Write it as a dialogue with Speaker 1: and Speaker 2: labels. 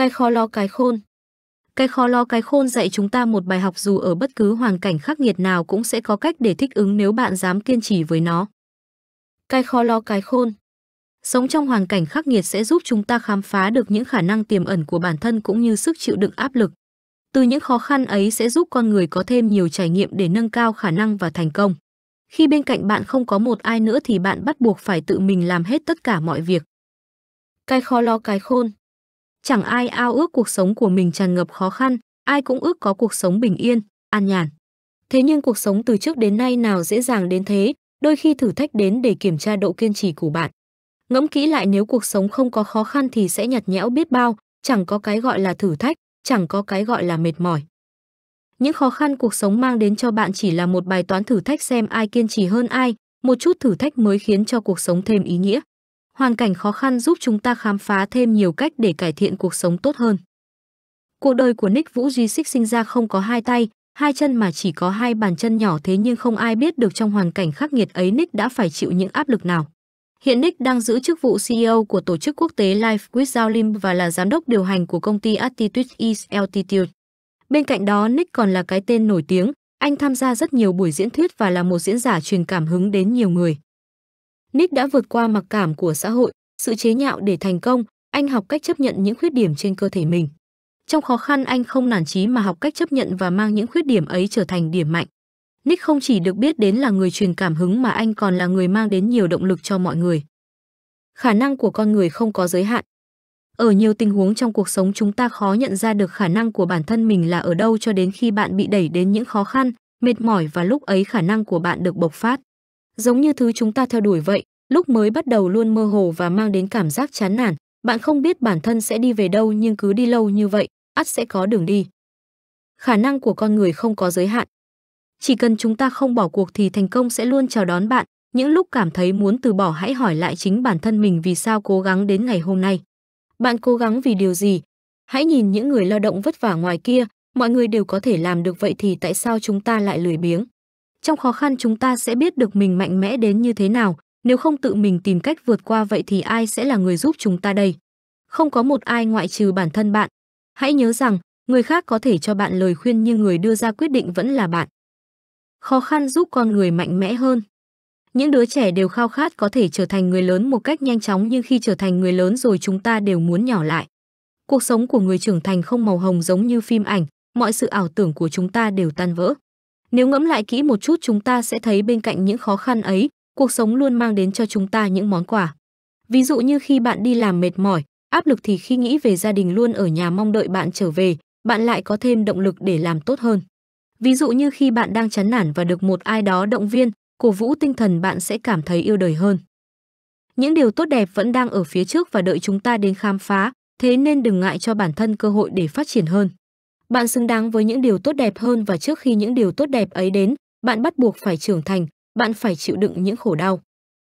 Speaker 1: Cái khó lo cái khôn Cái khó lo cái khôn dạy chúng ta một bài học dù ở bất cứ hoàn cảnh khắc nghiệt nào cũng sẽ có cách để thích ứng nếu bạn dám kiên trì với nó. Cái khó lo cái khôn Sống trong hoàn cảnh khắc nghiệt sẽ giúp chúng ta khám phá được những khả năng tiềm ẩn của bản thân cũng như sức chịu đựng áp lực. Từ những khó khăn ấy sẽ giúp con người có thêm nhiều trải nghiệm để nâng cao khả năng và thành công. Khi bên cạnh bạn không có một ai nữa thì bạn bắt buộc phải tự mình làm hết tất cả mọi việc. Cái khó lo cái khôn Chẳng ai ao ước cuộc sống của mình tràn ngập khó khăn, ai cũng ước có cuộc sống bình yên, an nhàn. Thế nhưng cuộc sống từ trước đến nay nào dễ dàng đến thế, đôi khi thử thách đến để kiểm tra độ kiên trì của bạn. Ngẫm kỹ lại nếu cuộc sống không có khó khăn thì sẽ nhạt nhẽo biết bao, chẳng có cái gọi là thử thách, chẳng có cái gọi là mệt mỏi. Những khó khăn cuộc sống mang đến cho bạn chỉ là một bài toán thử thách xem ai kiên trì hơn ai, một chút thử thách mới khiến cho cuộc sống thêm ý nghĩa. Hoàn cảnh khó khăn giúp chúng ta khám phá thêm nhiều cách để cải thiện cuộc sống tốt hơn. Cuộc đời của Nick Vũ Duy Xích sinh ra không có hai tay, hai chân mà chỉ có hai bàn chân nhỏ thế nhưng không ai biết được trong hoàn cảnh khắc nghiệt ấy Nick đã phải chịu những áp lực nào. Hiện Nick đang giữ chức vụ CEO của tổ chức quốc tế Life Without Lim và là giám đốc điều hành của công ty Attitude East Altitude. Bên cạnh đó, Nick còn là cái tên nổi tiếng, anh tham gia rất nhiều buổi diễn thuyết và là một diễn giả truyền cảm hứng đến nhiều người. Nick đã vượt qua mặc cảm của xã hội, sự chế nhạo để thành công, anh học cách chấp nhận những khuyết điểm trên cơ thể mình. Trong khó khăn anh không nản chí mà học cách chấp nhận và mang những khuyết điểm ấy trở thành điểm mạnh. Nick không chỉ được biết đến là người truyền cảm hứng mà anh còn là người mang đến nhiều động lực cho mọi người. Khả năng của con người không có giới hạn. Ở nhiều tình huống trong cuộc sống chúng ta khó nhận ra được khả năng của bản thân mình là ở đâu cho đến khi bạn bị đẩy đến những khó khăn, mệt mỏi và lúc ấy khả năng của bạn được bộc phát giống như thứ chúng ta theo đuổi vậy, lúc mới bắt đầu luôn mơ hồ và mang đến cảm giác chán nản, bạn không biết bản thân sẽ đi về đâu nhưng cứ đi lâu như vậy, ắt sẽ có đường đi. Khả năng của con người không có giới hạn. Chỉ cần chúng ta không bỏ cuộc thì thành công sẽ luôn chào đón bạn, những lúc cảm thấy muốn từ bỏ hãy hỏi lại chính bản thân mình vì sao cố gắng đến ngày hôm nay. Bạn cố gắng vì điều gì? Hãy nhìn những người lao động vất vả ngoài kia, mọi người đều có thể làm được vậy thì tại sao chúng ta lại lười biếng? Trong khó khăn chúng ta sẽ biết được mình mạnh mẽ đến như thế nào, nếu không tự mình tìm cách vượt qua vậy thì ai sẽ là người giúp chúng ta đây? Không có một ai ngoại trừ bản thân bạn. Hãy nhớ rằng, người khác có thể cho bạn lời khuyên nhưng người đưa ra quyết định vẫn là bạn. Khó khăn giúp con người mạnh mẽ hơn. Những đứa trẻ đều khao khát có thể trở thành người lớn một cách nhanh chóng nhưng khi trở thành người lớn rồi chúng ta đều muốn nhỏ lại. Cuộc sống của người trưởng thành không màu hồng giống như phim ảnh, mọi sự ảo tưởng của chúng ta đều tan vỡ. Nếu ngẫm lại kỹ một chút chúng ta sẽ thấy bên cạnh những khó khăn ấy, cuộc sống luôn mang đến cho chúng ta những món quà. Ví dụ như khi bạn đi làm mệt mỏi, áp lực thì khi nghĩ về gia đình luôn ở nhà mong đợi bạn trở về, bạn lại có thêm động lực để làm tốt hơn. Ví dụ như khi bạn đang chán nản và được một ai đó động viên, cổ vũ tinh thần bạn sẽ cảm thấy yêu đời hơn. Những điều tốt đẹp vẫn đang ở phía trước và đợi chúng ta đến khám phá, thế nên đừng ngại cho bản thân cơ hội để phát triển hơn. Bạn xứng đáng với những điều tốt đẹp hơn và trước khi những điều tốt đẹp ấy đến, bạn bắt buộc phải trưởng thành, bạn phải chịu đựng những khổ đau.